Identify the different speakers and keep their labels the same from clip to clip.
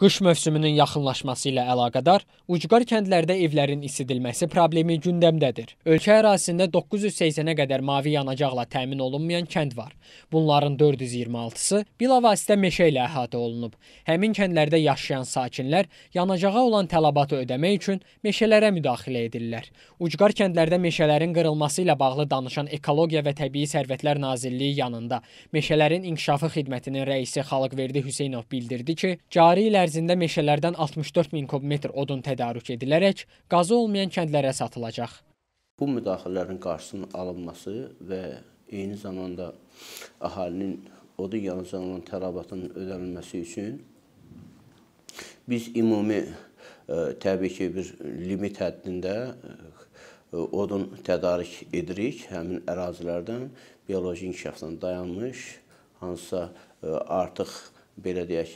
Speaker 1: Qış mövsümünün yaxınlaşması ilə əlaqədar ucqar kəndlərdə evlərin isidilməsi problemi gündəmdədir. Ölkə ərazisində 980-ə qədər mavi yanacaqla təmin olunmayan kənd var. Bunların 426-sı bilavasitə meşə ilə əhatə olunub. Həmin kəndlərdə yaşayan sakinlər yanacağa olan tələbatı ödəmək üçün meşələrə müdaxilə edirlər. Ucqar kəndlərdə meşələrin qırılması ilə bağlı danışan Ekologiya və Təbii Sərvətlər Nazirliyi yanında Meşələrin İnkişafı Xidmətinin rəisi Xalıqverdi Hüseynov bildirdi ki, cari il ərzində meşələrdən 64 min kubmetr odun tədarük edilərək qazı olmayan kəndlərə satılacaq.
Speaker 2: Bu müdaxilələrin qarşısının alınması və eyni zamanda əhalinin odun yanıcı olan tələbatının ödənilməsi üçün biz ümumi e, təbii ki, bir limit həddində e, odun tədarik edirik həmin ərazilərdən bioloji inkişafdan dayanmış hansısa e, artıq belə deyək,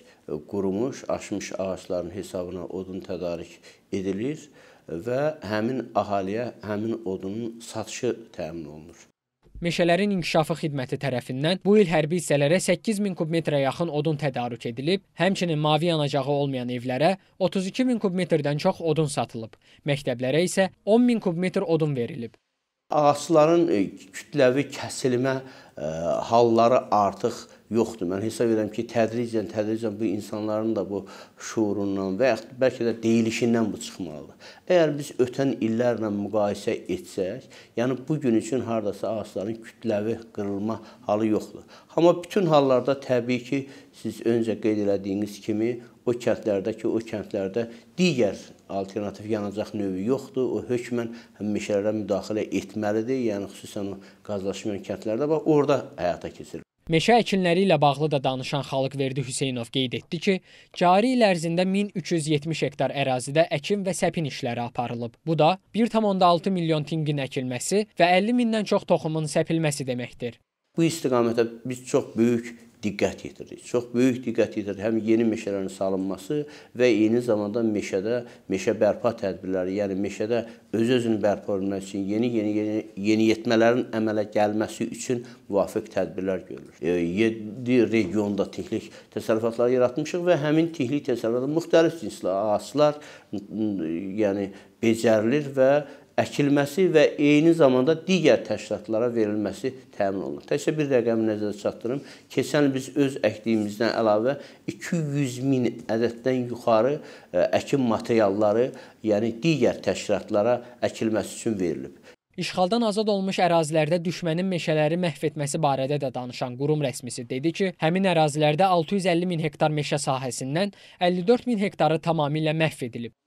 Speaker 2: qurumuş, aşmış ağacların hesabına odun tədarik edilir və həmin əhaliyə həmin odunun satışı təmin olunur.
Speaker 1: Meşələrin İnkişafı Xidməti tərəfindən bu il hərbi hissələrə 8000 kubmetrə yaxın odun tədarük edilib, həmçinin mavi yanacağı olmayan evlərə 32000 kubmetrdən çox odun satılıb. Məktəblərə isə 10000 kubmetr odun verilib.
Speaker 2: Ağacların kütləvi kəsilmə e, halları artıq yoxdur. Mən hesab edirəm ki, tədricən, tədricən bu insanların da bu şuurundan və yaxud bəlkə də deyilişindən bu çıxmalıdır. Əgər biz ötən illərlə müqayisə etsək, yəni bu gün üçün hardasa ağacların kütləvi qırılma halı yoxdur. Amma bütün hallarda təbii ki, siz öncə qeyd elədiyiniz kimi o kəndlərdəki o kəndlərdə digər alternativ yanacaq növü yoxdur. O hökmən meşələrə müdaxilə etməlidir. Yəni xüsusən o qazlaşmayan kəndlərdə bax orada həyata keçirilir.
Speaker 1: Meşə əkinləri ilə bağlı da danışan Xalıqverdi Hüseynov qeyd etdi ki, cari il ərzində 1370 hektar ərazidə əkin və səpin işləri aparılıb. Bu da 1,6 milyon tinqin əkilməsi və 50 mindən çox toxumun səpilməsi deməkdir. Bu
Speaker 2: istiqamətə biz çox böyük diqqət yetiririk. Çox böyük diqqət yetiririk. Həm yeni meşələrin salınması və eyni zamanda meşədə meşə bərpa tədbirləri, yəni meşədə öz-özünü bərpa etmək üçün yeni-yeni yeniyetmələrin əmələ gəlməsi üçün müvafiq tədbirlər görülür. 7 e, regionda tiklik təsərrüfatları yaratmışıq və həmin tiklik təsərrüfatları müxtəlif cinsli ağaclar, yəni becərilir və əkilməsi və eyni zamanda digər təşkilatlara verilməsi təmin olunur. Təkcə bir rəqəmi nəzərə çatdırım. Keçən il biz öz əkdiyimizdən əlavə 200 min ədəddən yuxarı e, əkin materialları, yəni digər təşkilatlara əkilməsi üçün verilib.
Speaker 1: İşğaldan azad olmuş ərazilərdə düşmənin meşələri məhv etməsi barədə də danışan qurum rəsmisi dedi ki, həmin ərazilərdə 650 min hektar meşə sahəsindən 54 min hektarı tamamilə məhv edilib.